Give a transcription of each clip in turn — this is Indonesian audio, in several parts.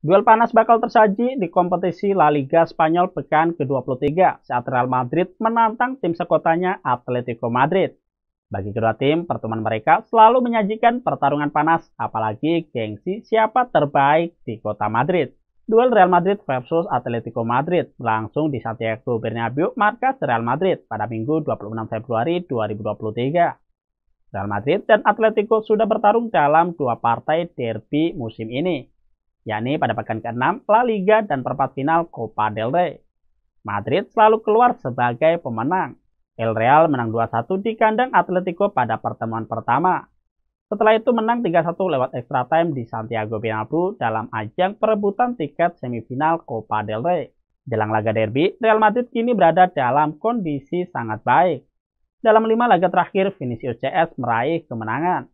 Duel panas bakal tersaji di kompetisi La Liga Spanyol pekan ke-23 saat Real Madrid menantang tim sekotanya Atletico Madrid. Bagi kedua tim, pertemuan mereka selalu menyajikan pertarungan panas, apalagi gengsi siapa terbaik di kota Madrid. Duel Real Madrid versus Atletico Madrid langsung di Santiago Bernabeu, markas Real Madrid pada Minggu 26 Februari 2023. Real Madrid dan Atletico sudah bertarung dalam dua partai derby musim ini, yakni pada pekan ke-6 La Liga dan perempat final Copa del Rey. Madrid selalu keluar sebagai pemenang. El Real menang 2-1 di kandang Atletico pada pertemuan pertama. Setelah itu menang 3-1 lewat extra time di Santiago Bernabeu dalam ajang perebutan tiket semifinal Copa del Rey. Jelang laga derby, Real Madrid kini berada dalam kondisi sangat baik. Dalam lima laga terakhir, Vinicius CS meraih kemenangan.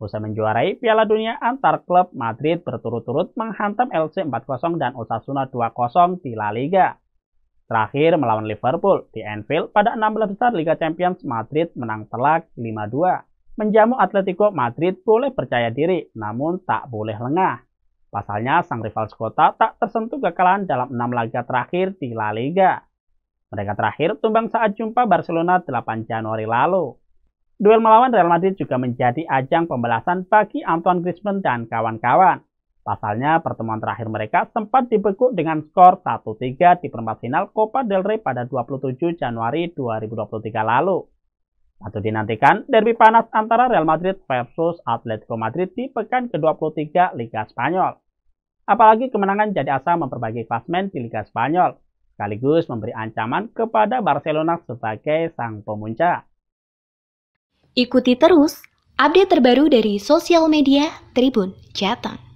Usai menjuarai Piala Dunia antar klub, Madrid berturut-turut menghantam LC 4-0 dan Osasuna 2-0 di La Liga. Terakhir melawan Liverpool di Anfield pada 16 besar Liga Champions, Madrid menang telak 5-2. Menjamu Atletico Madrid boleh percaya diri, namun tak boleh lengah. Pasalnya, sang rival sekota tak tersentuh kekalahan dalam 6 laga terakhir di La Liga. Mereka terakhir tumbang saat jumpa Barcelona 8 Januari lalu. Duel melawan Real Madrid juga menjadi ajang pembalasan bagi Antoine Griezmann dan kawan-kawan. Pasalnya, pertemuan terakhir mereka sempat dibekuk dengan skor 1-3 di perempat final Copa del Rey pada 27 Januari 2023 lalu. Patut dinantikan derby panas antara Real Madrid versus Atletico Madrid di pekan ke-23 Liga Spanyol. Apalagi kemenangan jadi asa memperbaiki klasmen di Liga Spanyol, sekaligus memberi ancaman kepada Barcelona sebagai sang pemuncak. Ikuti terus update terbaru dari sosial media Tribun Jateng.